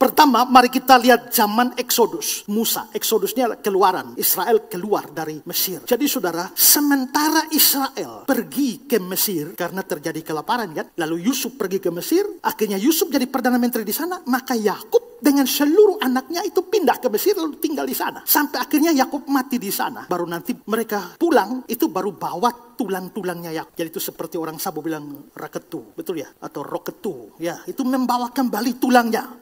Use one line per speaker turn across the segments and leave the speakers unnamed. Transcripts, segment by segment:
Pertama, mari kita lihat zaman Exodus Musa, Exodusnya keluaran. Israel keluar dari Mesir. Jadi saudara, sementara Israel pergi ke Mesir karena terjadi kelaparan kan. Lalu Yusuf pergi ke Mesir. Akhirnya Yusuf jadi Perdana Menteri di sana. Maka Yakub dengan seluruh anaknya itu pindah ke Mesir lalu tinggal di sana. Sampai akhirnya Yakub mati di sana. Baru nanti mereka pulang itu baru bawa tulang-tulangnya Yakub. Jadi itu seperti orang Sabu bilang raketu, betul ya? Atau roketu, ya. Itu membawa kembali tulangnya.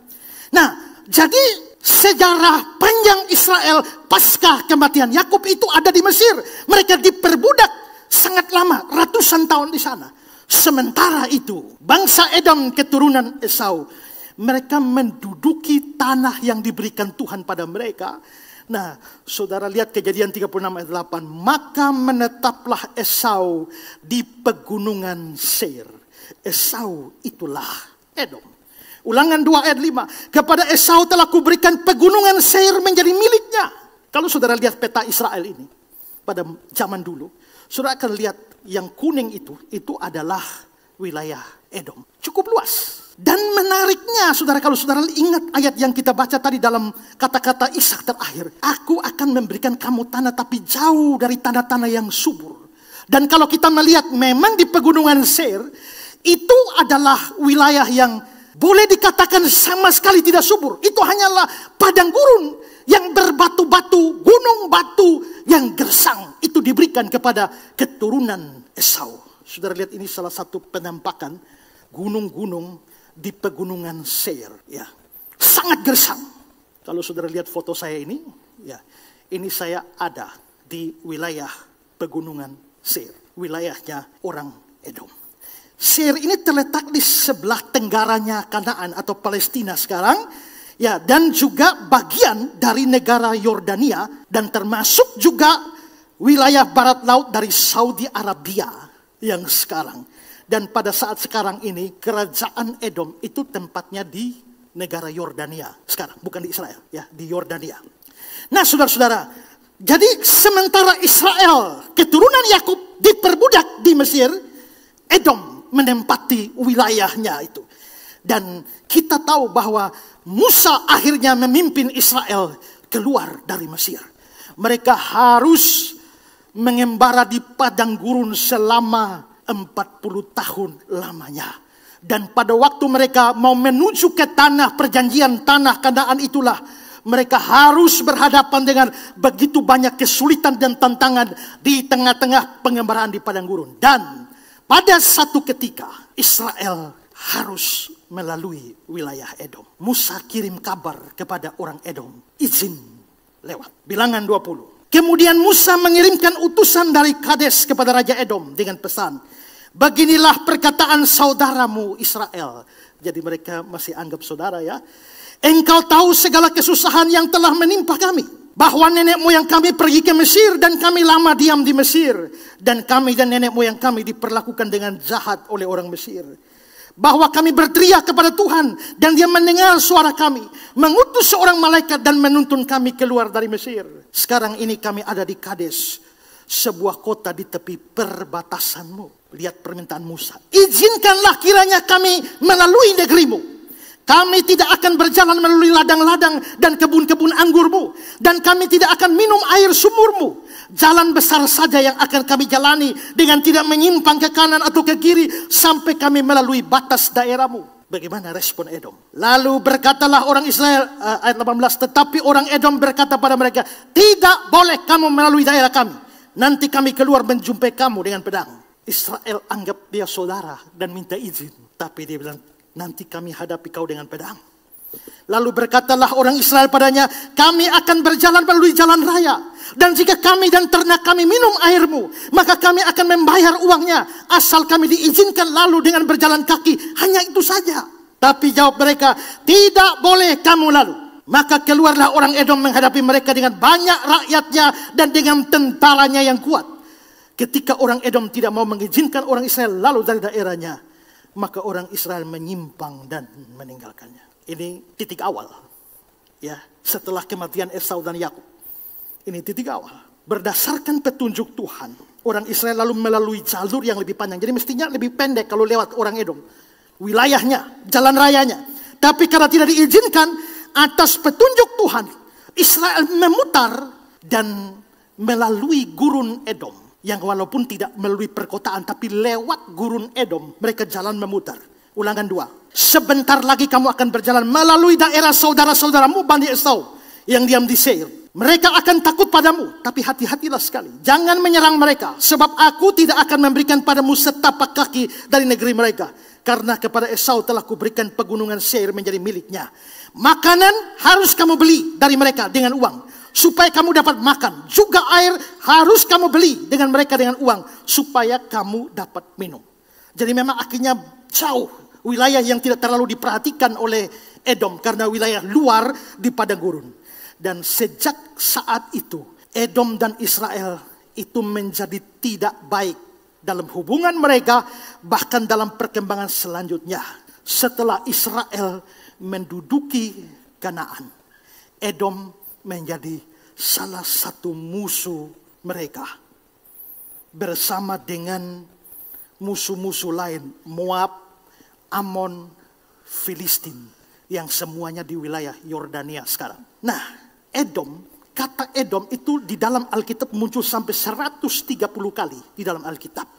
Nah, jadi sejarah panjang Israel pasca kematian Yakub itu ada di Mesir. Mereka diperbudak sangat lama, ratusan tahun di sana. Sementara itu, bangsa Edom keturunan Esau, mereka menduduki tanah yang diberikan Tuhan pada mereka. Nah, saudara lihat kejadian 36 ayat 8. Maka menetaplah Esau di pegunungan Seir. Esau itulah Edom. Ulangan 2 ayat 5. Kepada Esau telah kuberikan pegunungan Seir menjadi miliknya. Kalau saudara lihat peta Israel ini pada zaman dulu, saudara akan lihat yang kuning itu, itu adalah wilayah Edom. Cukup luas. Dan menariknya, saudara, kalau saudara ingat ayat yang kita baca tadi dalam kata-kata Ishak terakhir. Aku akan memberikan kamu tanah tapi jauh dari tanah-tanah yang subur. Dan kalau kita melihat memang di pegunungan Seir, itu adalah wilayah yang boleh dikatakan sama sekali tidak subur. Itu hanyalah padang gurun yang berbatu-batu, gunung batu yang gersang. Itu diberikan kepada keturunan Esau. Saudara lihat ini salah satu penampakan gunung-gunung di pegunungan Seir. Ya, sangat gersang. Kalau saudara lihat foto saya ini, ya, ini saya ada di wilayah pegunungan Seir, wilayahnya orang Edom. Seir ini terletak di sebelah tenggaranya Kanaan atau Palestina sekarang. Ya, dan juga bagian dari negara Yordania dan termasuk juga wilayah barat laut dari Saudi Arabia yang sekarang. Dan pada saat sekarang ini kerajaan Edom itu tempatnya di negara Yordania sekarang, bukan di Israel, ya, di Yordania. Nah, saudara-saudara, jadi sementara Israel, keturunan Yakub diperbudak di Mesir, Edom menempati wilayahnya itu. Dan kita tahu bahwa Musa akhirnya memimpin Israel keluar dari Mesir. Mereka harus mengembara di padang gurun selama 40 tahun lamanya. Dan pada waktu mereka mau menuju ke tanah perjanjian tanah keadaan itulah mereka harus berhadapan dengan begitu banyak kesulitan dan tantangan di tengah-tengah pengembaraan di padang gurun. Dan pada satu ketika Israel harus melalui wilayah Edom. Musa kirim kabar kepada orang Edom, izin lewat. Bilangan 20. Kemudian Musa mengirimkan utusan dari Kades kepada Raja Edom dengan pesan, Beginilah perkataan saudaramu Israel. Jadi mereka masih anggap saudara ya. Engkau tahu segala kesusahan yang telah menimpa kami bahwa nenek moyang kami pergi ke Mesir dan kami lama diam di Mesir dan kami dan nenek moyang kami diperlakukan dengan jahat oleh orang Mesir bahwa kami berteriak kepada Tuhan dan dia mendengar suara kami mengutus seorang malaikat dan menuntun kami keluar dari Mesir sekarang ini kami ada di Kades sebuah kota di tepi perbatasanmu lihat permintaan Musa izinkanlah kiranya kami melalui negerimu kami tidak akan berjalan melalui ladang-ladang dan kebun-kebun anggurmu. Dan kami tidak akan minum air sumurmu. Jalan besar saja yang akan kami jalani dengan tidak menyimpang ke kanan atau ke kiri sampai kami melalui batas daerahmu. Bagaimana respon Edom? Lalu berkatalah orang Israel, eh, ayat 18, tetapi orang Edom berkata pada mereka, tidak boleh kamu melalui daerah kami. Nanti kami keluar menjumpai kamu dengan pedang. Israel anggap dia saudara dan minta izin. Tapi dia bilang, nanti kami hadapi kau dengan pedang. Lalu berkatalah orang Israel padanya, kami akan berjalan melalui jalan raya. Dan jika kami dan ternak kami minum airmu, maka kami akan membayar uangnya. Asal kami diizinkan lalu dengan berjalan kaki, hanya itu saja. Tapi jawab mereka, tidak boleh kamu lalu. Maka keluarlah orang Edom menghadapi mereka dengan banyak rakyatnya dan dengan tentaranya yang kuat. Ketika orang Edom tidak mau mengizinkan orang Israel lalu dari daerahnya, maka orang Israel menyimpang dan meninggalkannya. Ini titik awal. Ya, setelah kematian Esau dan Yakub. Ini titik awal. Berdasarkan petunjuk Tuhan, orang Israel lalu melalui jalur yang lebih panjang. Jadi mestinya lebih pendek kalau lewat orang Edom. Wilayahnya, jalan rayanya. Tapi karena tidak diizinkan, atas petunjuk Tuhan, Israel memutar dan melalui gurun Edom yang walaupun tidak melalui perkotaan tapi lewat gurun Edom mereka jalan memutar. Ulangan dua. Sebentar lagi kamu akan berjalan melalui daerah saudara-saudaramu Bani Esau yang diam di Seir. Mereka akan takut padamu, tapi hati-hatilah sekali. Jangan menyerang mereka, sebab aku tidak akan memberikan padamu setapak kaki dari negeri mereka. Karena kepada Esau telah kuberikan pegunungan Seir menjadi miliknya. Makanan harus kamu beli dari mereka dengan uang supaya kamu dapat makan. Juga air harus kamu beli dengan mereka dengan uang supaya kamu dapat minum. Jadi memang akhirnya jauh wilayah yang tidak terlalu diperhatikan oleh Edom karena wilayah luar di padang gurun. Dan sejak saat itu Edom dan Israel itu menjadi tidak baik dalam hubungan mereka bahkan dalam perkembangan selanjutnya setelah Israel menduduki Kanaan. Edom menjadi salah satu musuh mereka bersama dengan musuh-musuh lain Moab, Amon, Filistin yang semuanya di wilayah Yordania sekarang. Nah, Edom, kata Edom itu di dalam Alkitab muncul sampai 130 kali di dalam Alkitab.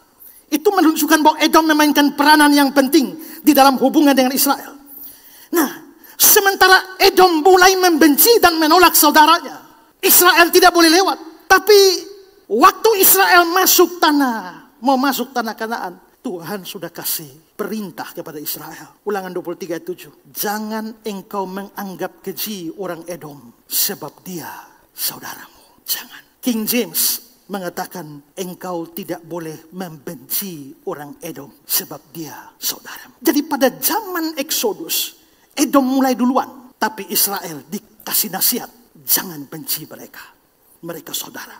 Itu menunjukkan bahwa Edom memainkan peranan yang penting di dalam hubungan dengan Israel. Nah, Sementara Edom mulai membenci dan menolak saudaranya. Israel tidak boleh lewat. Tapi waktu Israel masuk tanah, mau masuk tanah Kanaan, Tuhan sudah kasih perintah kepada Israel. Ulangan 23 ayat 7. Jangan engkau menganggap keji orang Edom sebab dia saudaramu. Jangan. King James mengatakan engkau tidak boleh membenci orang Edom sebab dia saudaramu. Jadi pada zaman Exodus. Edom mulai duluan, tapi Israel dikasih nasihat, jangan benci mereka.
Mereka saudara.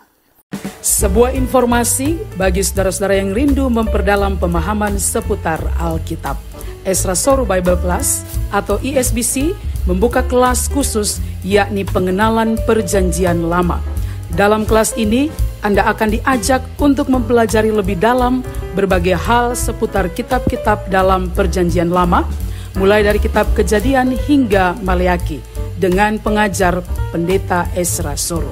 Sebuah informasi bagi saudara-saudara yang rindu memperdalam pemahaman seputar Alkitab. Esra Soru Bible Plus atau ISBC e membuka kelas khusus yakni pengenalan perjanjian lama. Dalam kelas ini, Anda akan diajak untuk mempelajari lebih dalam berbagai hal seputar kitab-kitab dalam perjanjian lama mulai dari kitab kejadian hingga Maleaki dengan pengajar pendeta Esra Soro.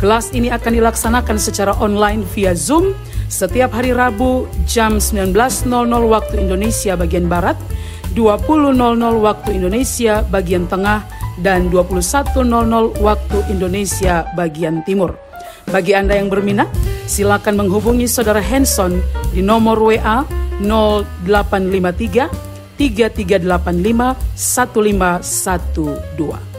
Kelas ini akan dilaksanakan secara online via Zoom setiap hari Rabu jam 19.00 waktu Indonesia bagian Barat, 20.00 waktu Indonesia bagian Tengah, dan 21.00 waktu Indonesia bagian Timur. Bagi Anda yang berminat, silakan menghubungi Saudara Hanson di nomor WA 0853 3385 1512.